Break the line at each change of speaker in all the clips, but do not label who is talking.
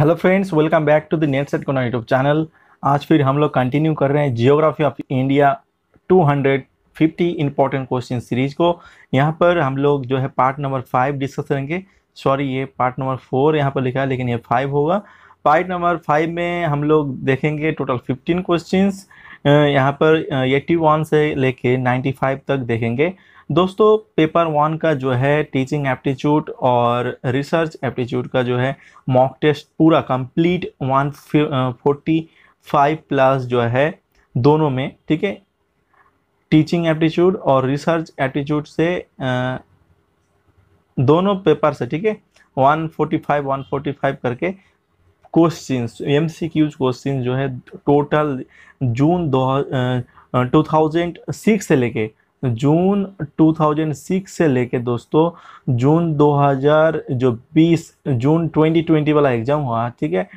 Hello friends welcome back to the net set कोना YouTube channel आज फिर हम लोग कंटिन्यू कर रहे हैं geography of India 250 important question series को यहाँ पर हम लोग जो है पार्ट नंबर फाइव डिस्कस करेंगे सॉरी ये पार्ट नंबर फोर यहाँ पर लिखा है लेकिन ये फाइव होगा पार्ट नंबर फाइव में हम लोग देखेंगे टोटल फिफ्टीन क्वेश्चन यहाँ पर एट्टी वन से लेके नाइन्टी फाइव तक देखेंगे दोस्तों पेपर वन का जो है टीचिंग एप्टीट्यूड और रिसर्च एप्टीट्यूड का जो है मॉक टेस्ट पूरा complete one forty five plus जो है दोनों में ठीक है टीचिंग एप्टीट्यूड और रिसर्च एप्टीट्यूड से आ, दोनों पेपर से ठीक है one one forty five forty five करके question M C Qs question जो है टोटल जून दो टू थाउजेंड सिक्स से लेके जून 2006 से लेके दोस्तों जून 2000 जो 20 जून 2020 वाला एग्ज़ाम हुआ ठीक है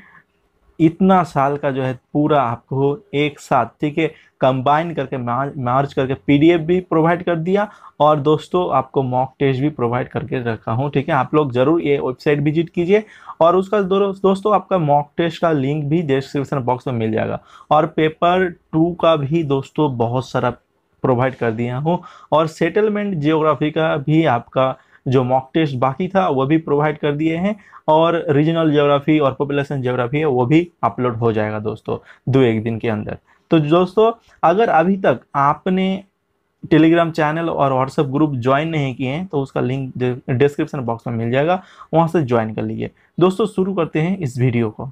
इतना साल का जो है पूरा आपको एक साथ ठीक है कंबाइन करके मार्च करके पीडीएफ भी प्रोवाइड कर दिया और दोस्तों आपको मॉक टेस्ट भी प्रोवाइड करके रखा हूँ ठीक है आप लोग ज़रूर ये वेबसाइट विजिट कीजिए और उसका दोस्तों आपका मॉक टेस्ट का लिंक भी डिस्क्रिप्शन बॉक्स में मिल जाएगा और पेपर टू का भी दोस्तों बहुत सारा प्रोवाइड कर दिया हूँ और सेटलमेंट जियोग्राफी का भी आपका जो मॉक टेस्ट बाकी था वह भी प्रोवाइड कर दिए हैं और रीजनल जियोग्राफी और पॉपुलेशन जियोग्राफी है वो भी अपलोड हो जाएगा दोस्तों दो एक दिन के अंदर तो दोस्तों अगर अभी तक आपने टेलीग्राम चैनल और व्हाट्सएप ग्रुप ज्वाइन नहीं किए हैं तो उसका लिंक डिस्क्रिप्शन बॉक्स में मिल जाएगा वहाँ से ज्वाइन कर लीजिए दोस्तों शुरू करते हैं इस वीडियो को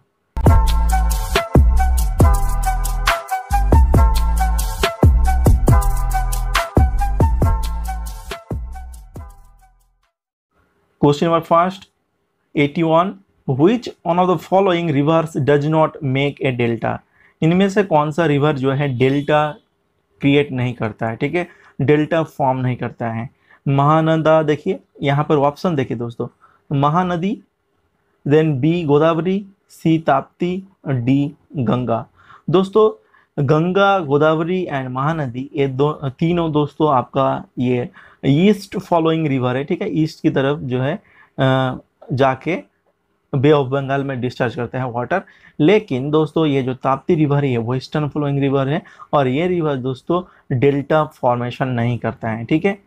Question number first, 81. Which one of the following rivers does not make a delta? इनमें से कौन सा रिवर जो है डेल्टा क्रिएट नहीं करता है ठीक है डेल्टा फॉर्म नहीं करता है महानंदा देखिए यहाँ पर ऑप्शन देखिए दोस्तों Mahanadi then B Godavari C Tapti D Ganga दोस्तों गंगा गोदावरी एंड महानदी ये दो तीनों दोस्तों आपका ये ईस्ट फॉलोइंग रिवर है ठीक है ईस्ट की तरफ जो है जाके बे ऑफ बंगाल में डिस्चार्ज करते हैं वाटर लेकिन दोस्तों ये जो ताप्ती रिवर है वो ईस्टर्न फ्लोइंग रिवर है और ये रिवर दोस्तों डेल्टा फॉर्मेशन नहीं करता है ठीक है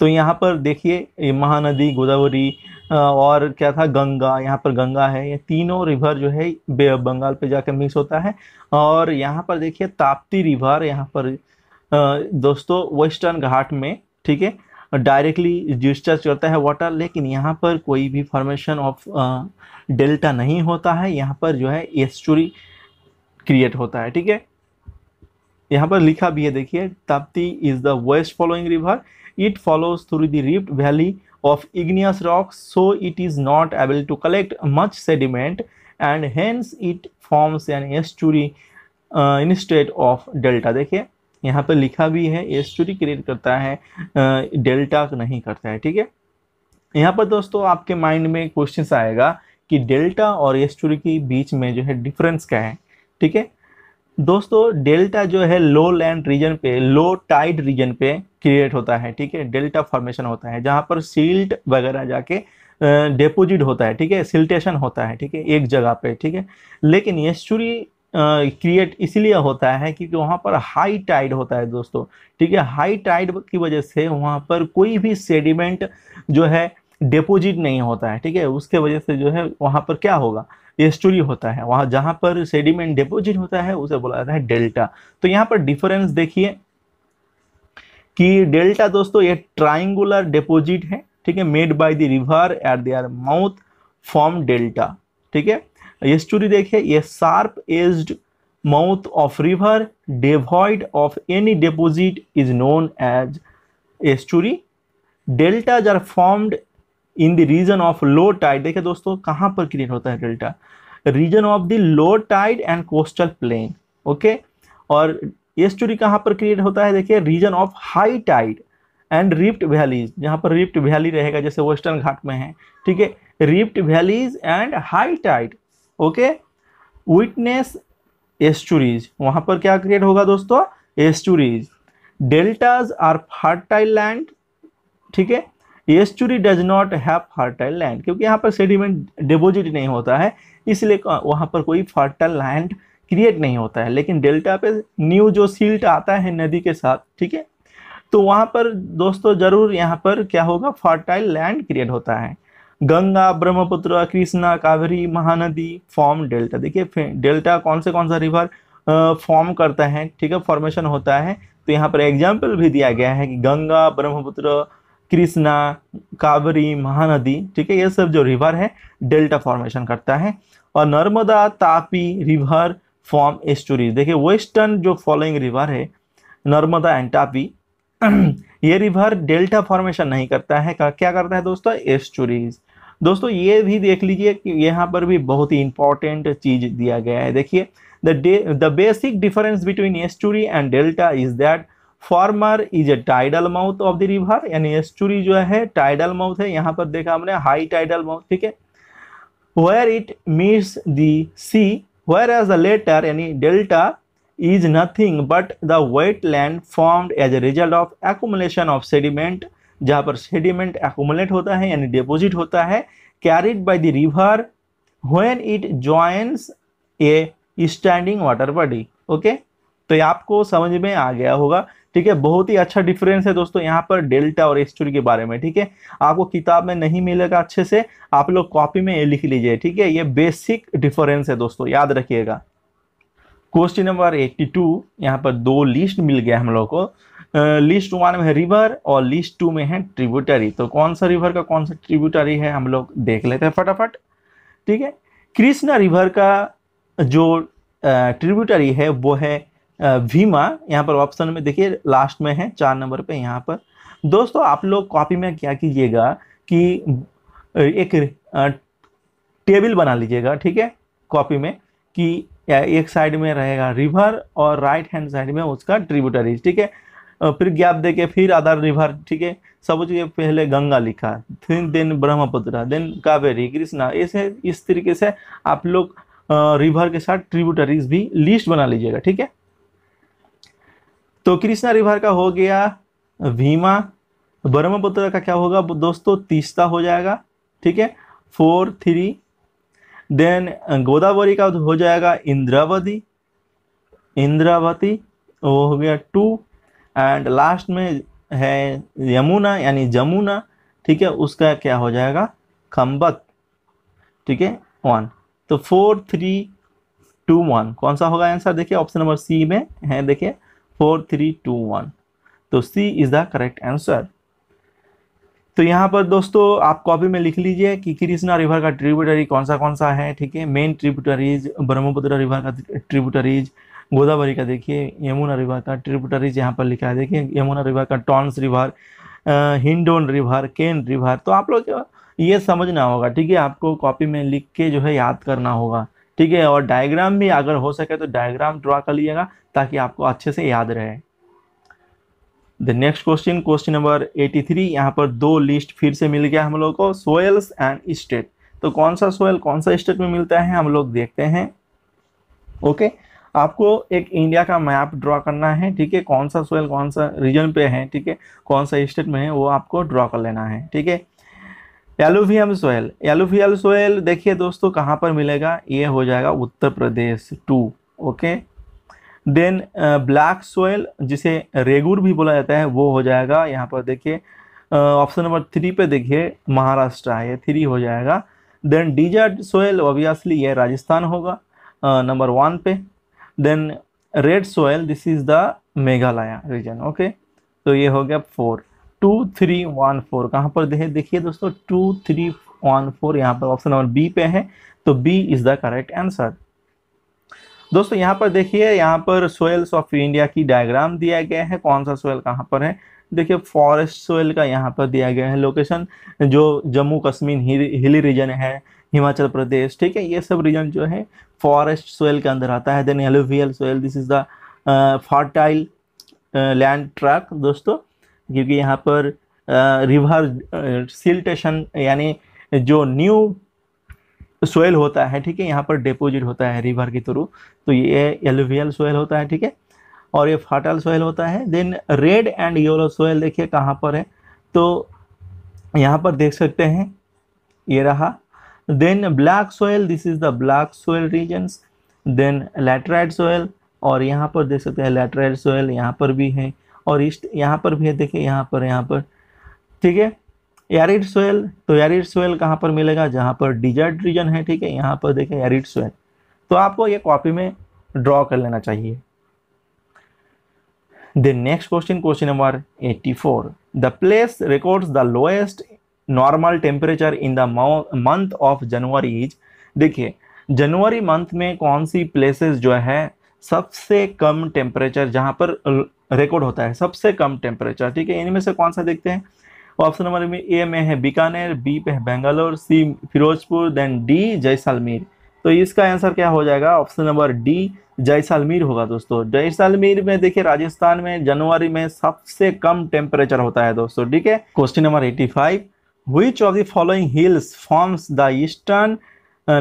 तो यहाँ पर देखिए ये महानदी गोदावरी और क्या था गंगा यहाँ पर गंगा है ये तीनों रिवर जो है बे ऑफ बंगाल पे जाकर मिक्स होता है और यहाँ पर देखिए ताप्ती रिवर यहाँ पर दोस्तों वेस्टर्न घाट में ठीक है डायरेक्टली डिस्चार्ज करता है वाटर लेकिन यहाँ पर कोई भी फॉर्मेशन ऑफ डेल्टा नहीं होता है यहाँ पर जो है एस्चुरी क्रिएट होता है ठीक है यहाँ पर लिखा भी है देखिए Tapti is the west following river it follows through the rift valley of igneous rock so it is not able to collect much sediment and hence it forms an estuary instead of delta देखिए यहाँ पर लिखा भी है ये story create करता है delta नहीं करता है ठीक है यहाँ पर दोस्तों आपके माइंड में क्वेश्चन आएगा कि डेल्टा और एस्टोरी के बीच में जो है डिफरेंस क्या है ठीक है दोस्तों डेल्टा जो है लो लैंड रीजन पे लो टाइड रीजन पे क्रिएट होता है ठीक है डेल्टा फॉर्मेशन होता है जहाँ पर सील्ट वगैरह जाके डिपोजिट होता है ठीक है सिल्टेशन होता है ठीक है एक जगह पे ठीक है लेकिन एस्चुरी क्रिएट इसलिए होता है क्योंकि वहाँ पर हाई टाइड होता है दोस्तों ठीक है हाई टाइड की वजह से वहाँ पर कोई भी सेडिमेंट जो है डिपोजिट नहीं होता है ठीक है उसके वजह से जो है वहाँ पर क्या होगा एस्टोरी होता है वहाँ जहाँ पर सेडिमेंट डिपोजिट होता है उसे बोला जाता है डेल्टा तो यहाँ पर डिफरेंस देखिए कि डेल्टा दोस्तों ये ट्राइंगुलर डिपोजिट है ठीक है made by the river at their mouth form delta ठीक है ये स्टोरी देखिए ये sharp edged mouth of river devoid of any deposit is known as estuary deltas are formed in the region of low tide देखिए दोस्तों कहाँ पर create होता है delta region of the low tide and coastal plain okay और ये estuary कहाँ पर क्रिएट होता है देखिए region of high tide and rift valleys जहाँ पर रिफ्ट वैली रहेगा जैसे वेस्टर्न घाट में है ठीक है rift valleys and high tide okay witness estuaries वहां पर क्या क्रिएट होगा दोस्तों estuaries deltas are fertile land ठीक है estuary does not have fertile land क्योंकि यहाँ पर सेडिमेंट डिपोजिट नहीं होता है इसलिए वहाँ पर कोई फर्टाइल लैंड क्रिएट नहीं होता है लेकिन डेल्टा पे न्यू जो सिल्ट आता है नदी के साथ ठीक है तो वहाँ पर दोस्तों ज़रूर यहाँ पर क्या होगा फर्टाइल लैंड क्रिएट होता है गंगा ब्रह्मपुत्र कृष्णा कावेरी महानदी फॉर्म डेल्टा देखिए डेल्टा कौन से कौन सा रिवर फॉर्म करता है ठीक है फॉर्मेशन होता है तो यहाँ पर एग्जाम्पल भी दिया गया है कि गंगा ब्रह्मपुत्र कृष्णा कावेरी महानदी ठीक है ये सब जो रिवर है डेल्टा फॉर्मेशन करता है और Narmada Tapi river form estuaries देखिए वेस्टर्न जो फॉलोइंग रिवर है नर्मदा एंड तापी ये रिवर डेल्टा फॉर्मेशन नहीं करता है क्या करता है दोस्तों एस्चुरीज दोस्तों ये भी देख लीजिए कि यहाँ पर भी बहुत ही इंपॉर्टेंट चीज दिया गया है देखिए the basic difference between estuary and delta is that former is a tidal mouth of the river यानी एस्चुरी जो है टाइडल माउथ है यहाँ पर देखा हमने हाई टाइडल माउथ ठीक है where it meets the sea whereas the latter यानी delta is nothing but the wetland formed as a result of accumulation of sediment जहाँ पर sediment accumulate होता है यानी deposit होता है carried by the river when it joins a standing water body okay तो ये आपको समझ में आ गया होगा ठीक है बहुत ही अच्छा डिफरेंस है दोस्तों यहाँ पर डेल्टा और एस्टूरी के बारे में ठीक है आपको किताब में नहीं मिलेगा अच्छे से आप लोग कॉपी में ये लिख लीजिए ठीक है ये बेसिक डिफरेंस है दोस्तों याद रखिएगा क्वेश्चन नंबर 82 यहाँ पर दो लिस्ट मिल गया हम लोग को लिस्ट वन में है रिवर और लिस्ट टू में है ट्रिब्यूटरी तो कौन सा रिवर का कौन सा ट्रिब्यूटरी है हम लोग देख लेते हैं फटाफट ठीक है कृष्णा रिवर का जो ट्रिब्यूटरी है वो है भीमा यहाँ पर ऑप्शन में देखिए लास्ट में है चार नंबर पे यहाँ पर दोस्तों आप लोग कॉपी में क्या कीजिएगा कि एक टेबल बना लीजिएगा ठीक है कॉपी में कि या एक साइड में रहेगा रिवर और राइट हैंड साइड में उसका ट्रिब्यूटरीज ठीक है फिर गैप दे के फिर अदर रिवर ठीक है सब जगह पहले गंगा लिखा फिर देन ब्रह्मपुत्र देन कावेरी कृष्णा ऐसे इस तरीके से आप लोग रिवर के साथ ट्रिब्यूटरीज भी लिस्ट बना लीजिएगा ठीक है तो कृष्णा रिवर का हो गया भीमा ब्रह्मपुत्र का क्या होगा दोस्तों तीसता हो जाएगा ठीक है फोर थ्री देन गोदावरी का हो जाएगा इंद्रावती इंद्रावती वो हो गया टू एंड लास्ट में है यमुना यानी जमुना ठीक है उसका क्या हो जाएगा खम्बत ठीक है वन तो फोर थ्री टू वन कौन सा होगा आंसर देखिए ऑप्शन नंबर सी में है देखिए फोर थ्री टू वन तो C is the correct answer तो यहाँ पर दोस्तों आप कॉपी में लिख लीजिए कि कृष्णा रिवर का ट्रिब्यूटरी कौन सा कौन सा है ठीक है मेन ट्रिब्यूटरीज ब्रह्मपुत्र रिवर का ट्रिब्यूटरीज गोदावरी का देखिए यमुना रिवर का ट्रिब्यूटरीज यहाँ पर लिखा है देखिए यमुना रिवर का Tons river Hindon river Ken river तो आप लोग ये समझना होगा ठीक है आपको कॉपी में लिख के जो है याद करना होगा ठीक है और डायग्राम भी अगर हो सके तो डायग्राम ड्रा कर लीजिएगा ताकि आपको अच्छे से याद रहे the next question question number 83 यहाँ पर दो लिस्ट फिर से मिल गया हम लोग को सोयल्स एंड स्टेट तो कौन सा सोयल कौन सा स्टेट में मिलता है हम लोग देखते हैं ओके okay? आपको एक इंडिया का मैप ड्रॉ करना है ठीक है कौन सा सोयल कौन सा रीजन पे है ठीक है कौन सा स्टेट में है वो आपको ड्रॉ कर लेना है ठीक है एलुवियल सोयल एलुवियल सोयल देखिए दोस्तों कहाँ पर मिलेगा ये हो जाएगा Uttar Pradesh two okay then black soil जिसे रेगुर भी बोला जाता है वो हो जाएगा यहाँ पर देखिए ऑप्शन नंबर थ्री पे देखिए महाराष्ट्र है ये थ्री हो जाएगा देन डीजर्ट सोयल ऑब्वियसली ये राजस्थान होगा नंबर uh, वन पे then red soil this is the Meghalaya region okay तो ये हो गया four two three one four कहाँ पर देखे देखिए दोस्तों टू थ्री वन फोर यहाँ पर ऑप्शन नंबर बी पे है तो B is the correct answer दोस्तों यहाँ पर देखिए यहाँ पर सोयल्स ऑफ इंडिया की डायग्राम दिया गया है कौन सा सोयल कहाँ पर है देखिए फॉरेस्ट सोयल का यहाँ पर दिया गया है लोकेशन जो जम्मू कश्मीर हिली रीजन है हिमाचल प्रदेश ठीक है ये सब रीजन जो है फॉरेस्ट सोयल के अंदर आता है then alluvial soil this is the fertile land track दोस्तों क्योंकि यहाँ पर रिवर सिल्टेशन यानी जो न्यू तो सोयल होता है ठीक है यहाँ पर डिपोजिट होता है रिवर के थ्रू तो ये एलुवियल सोयल होता है ठीक है और ये फाटल सोयल होता है then red and yellow soil देखिए कहाँ पर है तो यहाँ पर देख सकते हैं ये रहा then black soil this is the black soil regions then laterite soil और यहाँ पर देख सकते हैं लेटराइड सोयल यहाँ पर भी है और ईस्ट यहाँ पर भी है देखिए यहाँ पर यहाँ पर ठीक है एरिड सोयल तो एरिड सोयल कहाँ पर मिलेगा जहाँ पर डिजर्ट रीजन है ठीक है यहाँ पर देखें एरिड सोयल तो आपको ये कॉपी में ड्रॉ कर लेना चाहिए then next question question number 84 four the place records the lowest normal temperature in the month of January is देखिए जनवरी मंथ में कौन सी प्लेसेस जो है सबसे कम टेम्परेचर जहाँ पर रिकॉर्ड होता है सबसे कम टेम्परेचर ठीक है इनमें से कौन सा देखते हैं ऑप्शन नंबर में ए में है बीकानेर बी पे है Bangalore C Firozpur then D Jaisalmer तो इसका आंसर क्या हो जाएगा ऑप्शन नंबर डी जैसलमेर होगा दोस्तों जैसलमेर में देखिए राजस्थान में जनवरी में सबसे कम टेम्परेचर होता है दोस्तों ठीक है question number 85 which of the following hills forms the eastern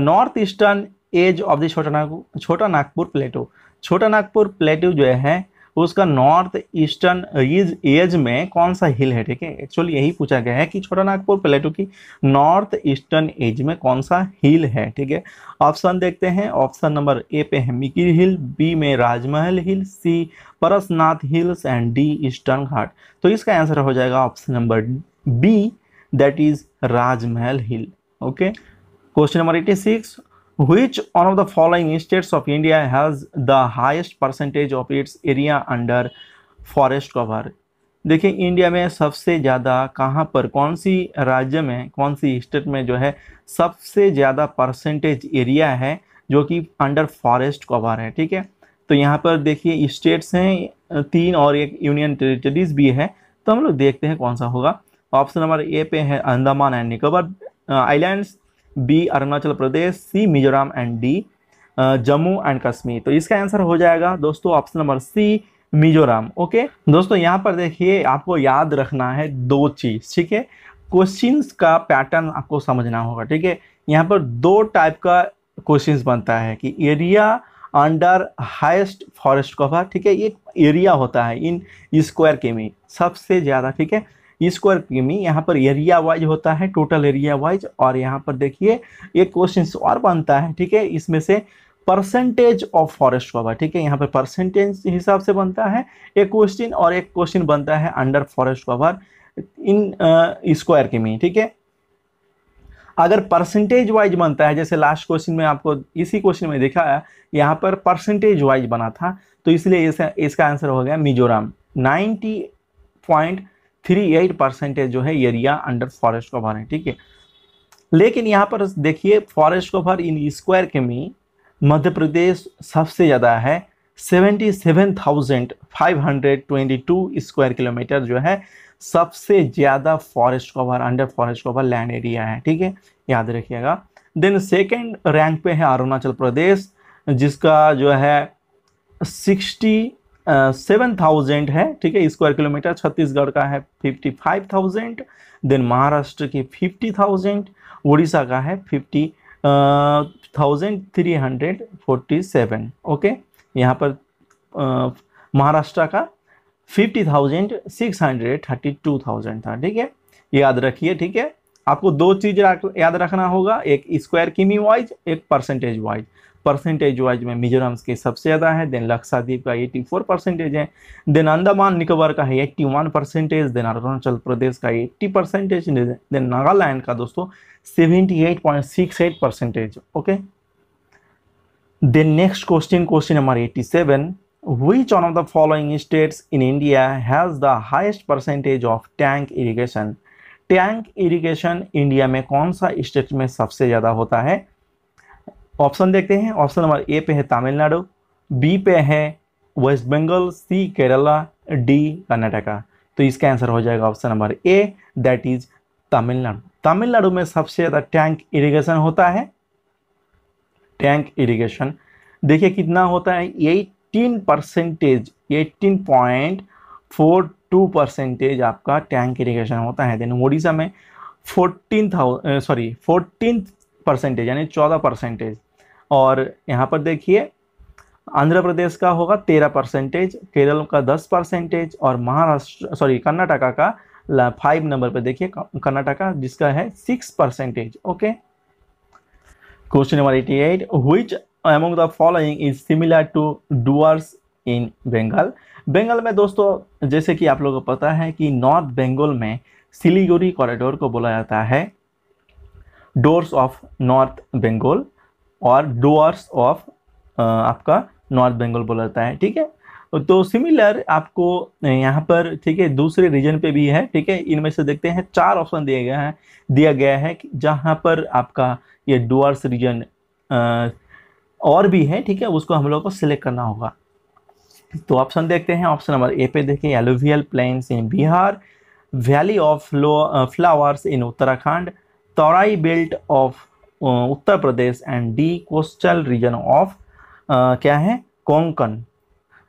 north eastern edge of the Chota Nagpur छोटा नागपुर प्लेटो छोटा नागपुर प्लेटो जो है उसका नॉर्थ ईस्टर्न रिज एज में कौन सा हिल है ठीक है एक्चुअली यही पूछा गया है कि छोटा नागपुर प्लेटो की नॉर्थ ईस्टर्न एज में कौन सा हिल है ठीक है ऑप्शन देखते हैं ऑप्शन नंबर ए पे है मिकी हिल बी में Rajmahal hill C Parasnath hills and D eastern घाट तो इसका आंसर हो जाएगा option number B that is Rajmahal hill okay question number eighty six which one of the following states of india has the highest percentage of its area under forest cover देखिए India में सबसे ज़्यादा कहाँ पर कौन सी राज्य में कौन सी स्टेट में जो है सबसे ज़्यादा परसेंटेज एरिया है जो कि अंडर फॉरेस्ट कवर है ठीक है तो यहाँ पर देखिए स्टेट्स हैं तीन और एक यूनियन टेरिटरीज भी है तो हम लोग देखते हैं कौन सा होगा ऑप्शन नंबर ए पे है Andaman and Nicobar islands B Arunachal Pradesh C Mizoram and D Jammu and Kashmir तो इसका आंसर हो जाएगा दोस्तों option number C Mizoram okay दोस्तों यहाँ पर देखिए आपको याद रखना है दो चीज़ ठीक है क्वेश्चन का पैटर्न आपको समझना होगा ठीक है यहाँ पर दो टाइप का क्वेश्चन बनता है कि area under highest forest cover ठीक है ये एरिया होता है इन स्क्वायर के में सबसे ज़्यादा ठीक है स्क्वायर किमी यहाँ पर एरिया वाइज होता है टोटल एरिया वाइज और यहाँ पर देखिए एक क्वेश्चन और बनता है ठीक है इसमें से परसेंटेज ऑफ फॉरेस्ट कवर ठीक है यहाँ पर परसेंटेज हिसाब से बनता है एक क्वेश्चन और एक क्वेश्चन बनता है under forest cover in square km ठीक है अगर परसेंटेज वाइज बनता है जैसे लास्ट क्वेश्चन में आपको इसी क्वेश्चन में देखा है यहाँ पर परसेंटेज वाइज बना था तो इसलिए इसका आंसर हो गया Mizoram ninety point three eight percentage जो है एरिया अंडर फॉरेस्ट कवर है ठीक है लेकिन यहाँ पर देखिए फॉरेस्ट कवर इन स्क्वायर के में मध्य प्रदेश सबसे ज़्यादा है 77,522 स्क्वायर किलोमीटर जो है सबसे ज़्यादा forest cover under forest cover land area है ठीक है याद रखिएगा देन सेकेंड रैंक पे है अरुणाचल प्रदेश जिसका जो है सिक्सटी सेवन थाउजेंड है ठीक है स्क्वायर किलोमीटर छत्तीसगढ़ का है fifty five thousand then Maharashtra के फिफ्टी थाउजेंड उड़ीसा का है fifty thousand three hundred forty seven okay यहाँ पर uh, महाराष्ट्र का fifty thousand six hundred thirty two thousand था ठीक है याद रखिए ठीक है आपको दो चीज़ याद रखना होगा एक स्क्वायर किमी वाइज एक परसेंटेज वाइज परसेंटेज वाइज में मिजोरम्स के सबसे ज़्यादा है देन लक्षाद्वीप का 84 परसेंटेज है देन अंडमान निकोबार का है 81 परसेंटेज देन अरुणाचल प्रदेश का 80 परसेंटेज देन नागालैंड का दोस्तों 78.68 percentage okay then next question question number 87 seven which one of the following states in India has the highest percentage of tank irrigation tank irrigation India में कौन सा state में सबसे ज़्यादा होता है ऑप्शन देखते हैं ऑप्शन नंबर ए पे है तमिलनाडु बी पे है वेस्ट बंगाल सी केरला डी कर्नाटका तो इसका आंसर हो जाएगा option number A that is Tamil Nadu Tamil Nadu में सबसे ज़्यादा टैंक इरिगेशन होता है टैंक इरिगेशन देखिए कितना होता है eighteen percentage eighteen point four two percentage आपका टैंक इरिगेशन होता है देन उड़ीसा में fourteen thou sorry fourteen percentage यानी चौदह परसेंटेज और यहाँ पर देखिए आंध्र प्रदेश का होगा तेरह परसेंटेज केरल का दस परसेंटेज और महाराष्ट्र सॉरी कर्नाटका का फाइव नंबर पर देखिए कर्नाटका जिसका है six percentage okay question number eighty eight which among the following is similar to doers in Bengal. Bengal में दोस्तों जैसे कि आप लोगों को पता है कि नॉर्थ बंगाल में सिलीगुड़ी कॉरिडोर को बोला जाता है डोर्स ऑफ नॉर्थ बंगाल और डोअर्स ऑफ आपका नॉर्थ बंगाल बोला जाता है ठीक है तो सिमिलर आपको यहाँ पर ठीक है दूसरे रीजन पे भी है ठीक है इनमें से देखते हैं चार ऑप्शन दिए गए हैं दिया गया है कि जहाँ पर आपका ये डुअर्स रीजन और भी है ठीक है उसको हम लोग को सिलेक्ट करना होगा तो ऑप्शन देखते हैं ऑप्शन नंबर ए पे देखें alluvial plains in Bihar valley of flowers in Uttarakhand Terai belt of Uttar Pradesh and D coastal region of क्या है कोंकण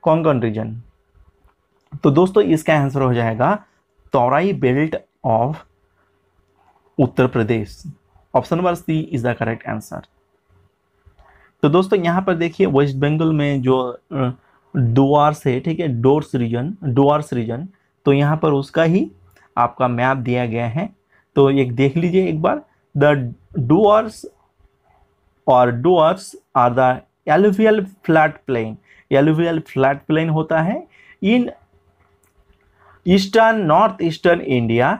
कोंकण रीजन तो दोस्तों इसका आंसर हो जाएगा Terai belt of Uttar Pradesh option number C is the correct answer तो दोस्तों यहां पर देखिए वेस्ट बंगाल में जो डोआर्स है ठीक है डोर्स रीजन डोआर्स रीजन तो यहां पर उसका ही आपका मैप दिया गया है तो एक देख लीजिए एक बार The doers or Duars are the alluvial flat plain alluvial flat plain hota hai in eastern north eastern India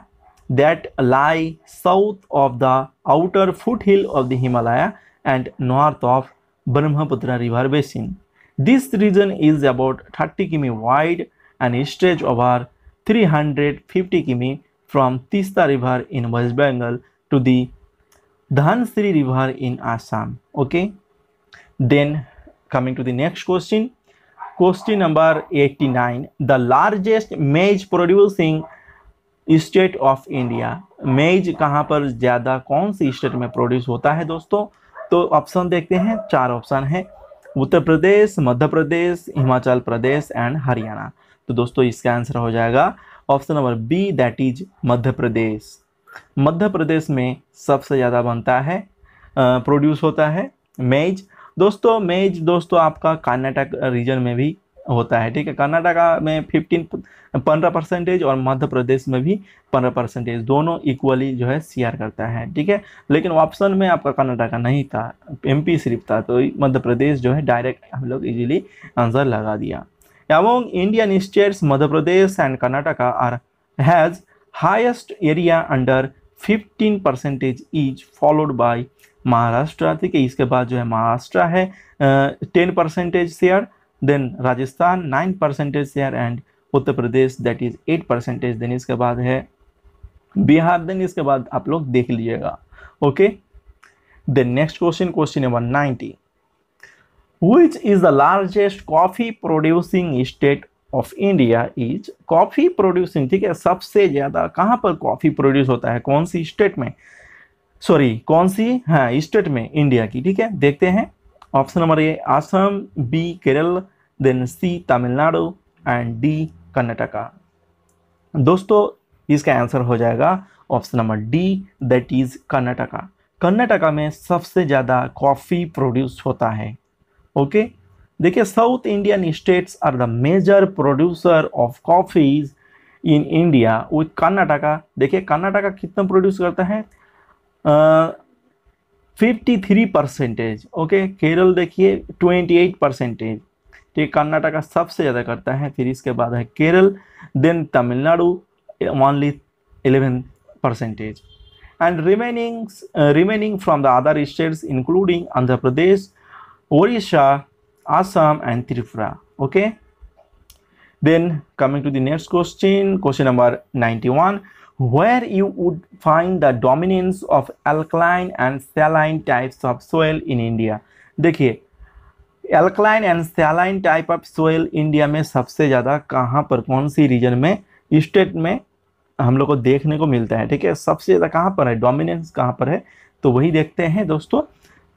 that lie south of the outer foothill of the Himalaya and north of Brahmaputra river basin. This region is about 30 km wide and stretch over 350 km from Tista river in West Bengal to the Dhansri River in Assam. Okay. Then coming to the next question. Question number 89. The largest maize producing state of India maize कहाँ पर ज़्यादा कौन सी state में produce होता है दोस्तों तो option देखते हैं चार ऑप्शन है उत्तर प्रदेश मध्य प्रदेश हिमाचल प्रदेश एंड हरियाणा तो दोस्तों इसका आंसर हो जाएगा option number B that is Madhya Pradesh Madhya Pradesh में सबसे ज़्यादा बनता है प्रोड्यूस होता है मेज दोस्तों मेज दोस्तों आपका कर्नाटक रीजन में भी होता है ठीक है कर्नाटका में फिफ्टीन पंद्रह परसेंटेज और मध्य प्रदेश में भी पंद्रह परसेंटेज दोनों इक्वली जो है शेयर करता है ठीक है लेकिन ऑप्शन में आपका कर्नाटका नहीं था एमपी सिर्फ था तो मध्य प्रदेश जो है डायरेक्ट हम लोग इजीली आंसर लगा दिया among Indian states Madhya Pradesh and Karnataka are has highest area under 15 percentage is followed by Maharashtra ठीक है इसके बाद जो है महाराष्ट्र है ten percentage share then Rajasthan nine percentage share and Uttar Pradesh that is eight percentage then इसके बाद है बिहार देन इसके बाद आप लोग देख लीजिएगा okay then next question question number ninety which is the largest coffee producing state of India is coffee producing ठीक है सबसे ज़्यादा कहां पर कॉफ़ी प्रोड्यूस होता है कौन सी स्टेट में सॉरी कौन सी हाँ स्टेट में इंडिया की ठीक है देखते हैं option number A Assam B Kerala then C Tamil Nadu and D Karnataka दोस्तों इसका आंसर हो जाएगा option number D that is Karnataka Karnataka में सबसे ज़्यादा कॉफ़ी प्रोड्यूस होता है ओके okay? देखिए south Indian states are the major producer of coffees in India with Karnataka देखिए कर्नाटका कितना प्रोड्यूस करता है fifty three percentage okay Kerala देखिए ट्वेंटी एट परसेंटेज ठीक कर्नाटका सबसे ज़्यादा करता है फिर इसके बाद है Kerala then Tamil Nadu only eleven percentage and remaining remaining from the other states including Andhra Pradesh Odisha Assam and Tripura okay then coming to the next question question number 91 where you would find the dominance of alkaline and saline types of soil in India देखिए alkaline and saline type of soil India में सबसे ज़्यादा कहाँ पर कौन सी region में state में हम लोग को देखने को मिलता है ठीक है सबसे ज़्यादा कहाँ पर है dominance कहाँ पर है तो वही देखते हैं दोस्तों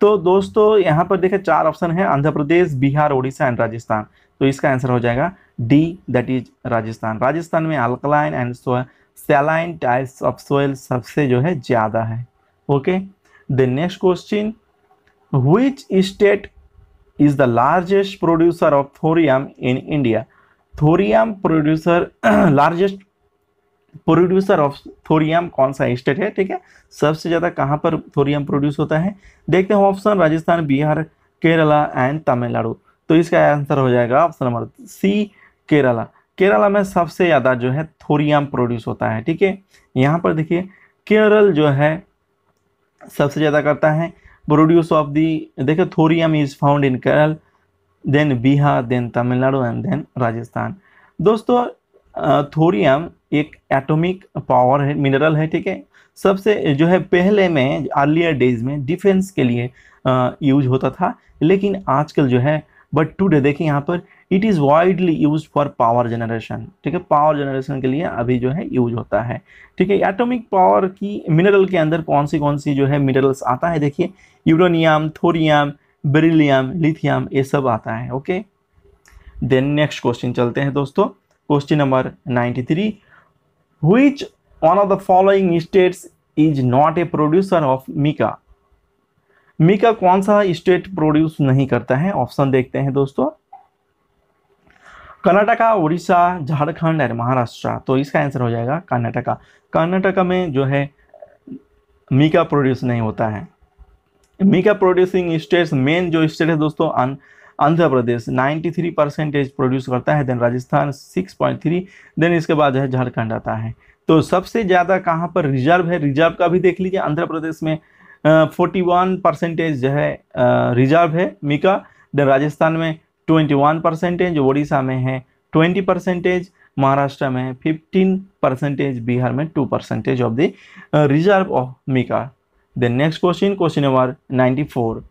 तो दोस्तों यहाँ पर देखें चार ऑप्शन है आंध्र प्रदेश बिहार उड़ीसा एंड राजस्थान तो इसका आंसर हो जाएगा D that is Rajasthan Rajasthan में alkaline and saline types of soil सबसे जो है ज़्यादा है okay the next question which state is the largest producer of thorium in India thorium producer largest producer of thorium कौन सा स्टेट है ठीक है सबसे ज़्यादा कहाँ पर थोरियम प्रोड्यूस होता है देखते हैं ऑप्शन राजस्थान बिहार केरला एंड तमिलनाडु तो इसका आंसर हो जाएगा ऑप्शन नंबर सी केरला केरला में सबसे ज़्यादा जो है थोरियम प्रोड्यूस होता है ठीक है यहाँ पर देखिए केरल जो है सबसे ज़्यादा करता है प्रोड्यूस ऑफ दी देखिए thorium is found in Kerala then Bihar then Tamil Nadu and then Rajasthan दोस्तों थोरियम एक एटॉमिक पावर है मिनरल है ठीक है सबसे जो है पहले में अर्लियर डेज में डिफेंस के लिए यूज होता था लेकिन आजकल जो है बट टूडे देखिए यहाँ पर it is widely use for power generation ठीक है पावर जनरेशन के लिए अभी जो है यूज होता है ठीक है एटॉमिक पावर की मिनरल के अंदर कौन सी कौन सी जो है मिनरल्स आता है देखिए यूरोनियम थोरियम बेरिलियम लिथियम ये सब आता है ओके देन नेक्स्ट क्वेश्चन चलते हैं दोस्तों Question number 93. Which one of the following states is not a producer of mica mica कौन सा स्टेट प्रोड्यूस नहीं करता है ऑप्शन देखते हैं दोस्तों कर्नाटका उड़ीसा झारखंड एंड महाराष्ट्र तो इसका आंसर हो जाएगा कर्नाटका कर्नाटका में जो है मीका प्रोड्यूस नहीं होता है मीका प्रोड्यूसिंग स्टेट्स मेन जो स्टेट है दोस्तों आंध्र प्रदेश 93 परसेंटेज प्रोड्यूस करता है देन राजस्थान 6.3 देन इसके बाद जो है झारखंड आता है तो सबसे ज़्यादा कहाँ पर रिजर्व है रिजर्व का भी देख लीजिए आंध्र प्रदेश में फोर्टी वन परसेंटेज जो है रिजर्व है मीका देन राजस्थान में ट्वेंटी वन परसेंटेज उड़ीसा में है ट्वेंटी परसेंटेज महाराष्ट्र में फिफ्टीन परसेंटेज बिहार में two percentage of the reserve of mica then next question question number ninety four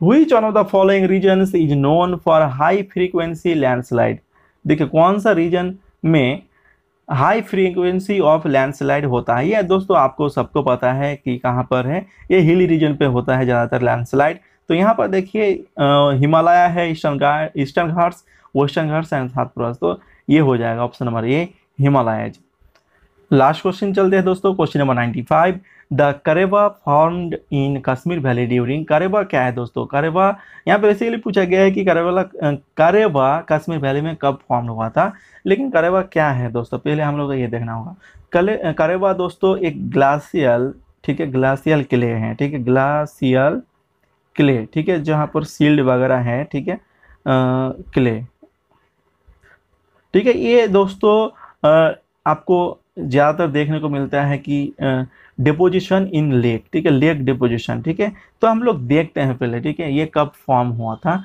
which one of the following regions is known for high frequency landslide देखिए कौन सा reason में high frequency of landslide होता है ये दोस्तों आपको सबको पता है कि कहाँ पर है ये हिली रीजन पे होता है ज़्यादातर लैंडस्लाइड तो यहाँ पर देखिए हिमालय है ईस्टर्न घाट eastern Ghats western Ghats and Satpura तो ये हो जाएगा option number A Himalaya last question चलते हैं दोस्तों question number ninety five the karewa found in Kashmir valley during karewa क्या है दोस्तों करेवा यहाँ पे बेसिकली पूछा गया है कि करेबाला करेवा कश्मीर वैली में कब फॉर्म हुआ था लेकिन करेवा क्या है दोस्तों पहले हम लोग को ये देखना होगा कले करेवा दोस्तों एक ग्लासियल ठीक है ग्लासियल क्ले है ठीक है ग्लासियल क्ले ठीक है जहाँ पर सील्ड वगैरह है ठीक है क्ले ठीक है ये दोस्तों आ, आपको ज़्यादातर देखने को मिलता है कि आ, डिपोजिशन इन लेक ठीक है लेक डिपोजिशन ठीक है तो हम लोग देखते हैं पहले ठीक है ये कब फॉर्म हुआ था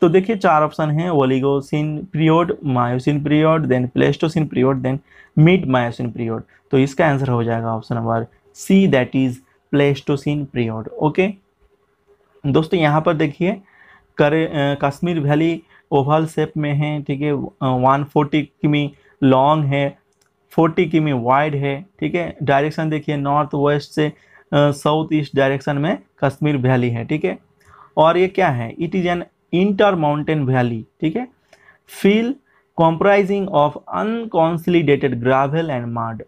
तो देखिए चार ऑप्शन है oligocene period miocene period then pleistocene period then mid miocene period तो इसका आंसर हो जाएगा option number C that is pleistocene period okay दोस्तों यहाँ पर देखिए करे कश्मीर वैली ओवल शेप में है ठीक है वन फोर्टी किमी लॉन्ग है फोर्टी किमी वाइड है ठीक है डायरेक्शन देखिए नॉर्थ वेस्ट से साउथ ईस्ट डायरेक्शन में कश्मीर वैली है ठीक है और ये क्या है it is an inter mountain valley ठीक है fill comprising of unconsolidated gravel and marl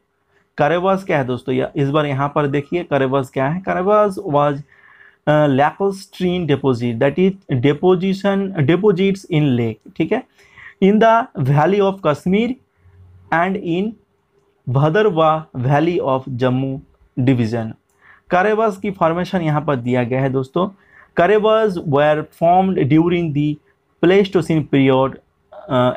karewas क्या है दोस्तों या, इस बार यहाँ पर देखिए करेवास क्या है karewas was lacustrine deposit that is deposition deposits in lake ठीक है in the valley of Kashmir and in Bhadarwah valley of Jammu division karewas की फॉर्मेशन यहाँ पर दिया गया है दोस्तों karewas were formed during the pleistocene period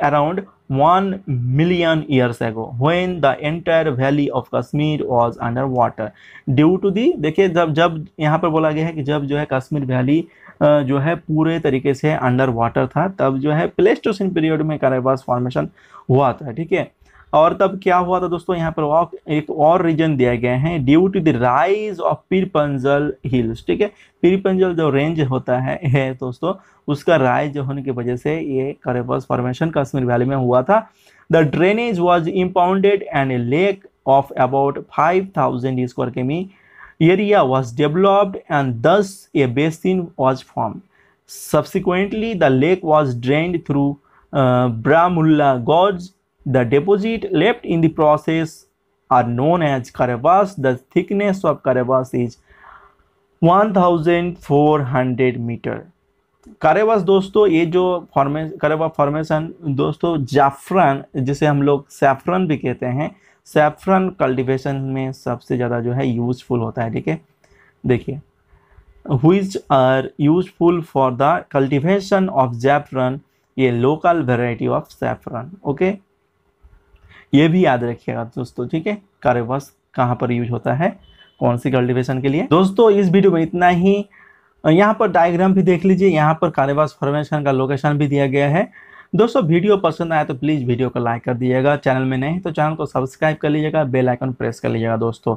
around one million years ago when the entire valley of Kashmir was under water due to the देखिए जब जब यहाँ पर बोला गया है कि जब जो है कश्मीर वैली uh, जो है पूरे तरीके से अंडर वाटर था तब जो है प्लेस्टोसिन पीरियड में करेवास फॉर्मेशन हुआ था ठीक है और तब क्या हुआ था दोस्तों यहाँ पर एक और रीजन दिया गया है due to the rise of पीरपंजल hills ठीक है पीरपंजल जो रेंज होता है है दोस्तों उसका राइज होने की वजह से ये करेबस फॉर्मेशन कश्मीर वैली में हुआ था the drainage was impounded and a lake of about five thousand square km area was developed and thus a basin was form subsequently the lake was drain through Baramulla gorge The deposit left in the process are known as crevasse. The thickness of crevasse is 1400 metre karewas दोस्तों ये जो फॉर्मे करेवा formation दोस्तों जाफरान जिसे हम लोग saffron भी कहते हैं सेफ्रन कल्टीवेशन में सबसे ज़्यादा जो है यूजफुल होता है ठीक है देखिए which are useful for the cultivation of जैफरन ये local variety of saffron okay ये भी याद रखिएगा दोस्तों ठीक है कार्यवास कहाँ पर यूज होता है कौन सी कल्टिवेशन के लिए दोस्तों इस वीडियो में इतना ही यहाँ पर डायग्राम भी देख लीजिए यहाँ पर कार्यवास फॉर्मेशन का लोकेशन भी दिया गया है दोस्तों वीडियो पसंद आया तो प्लीज़ वीडियो को लाइक कर दीजिएगा चैनल में नहीं तो चैनल को सब्सक्राइब कर लीजिएगा बेल आइकन प्रेस कर लीजिएगा दोस्तों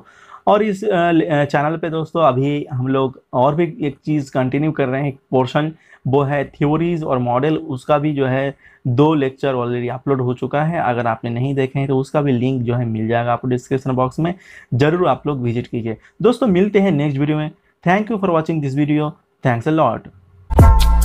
और इस चैनल पे दोस्तों अभी हम लोग और भी एक चीज़ कंटिन्यू कर रहे हैं एक पोर्शन वो है थ्योरीज़ और मॉडल उसका भी जो है दो लेक्चर ऑलरेडी अपलोड हो चुका है अगर आपने नहीं देखे हैं तो उसका भी लिंक जो है मिल जाएगा आपको डिस्क्रिप्शन बॉक्स में ज़रूर आप लोग विजिट कीजिए दोस्तों मिलते हैं नेक्स्ट वीडियो में thank you for watching this video thanks a lot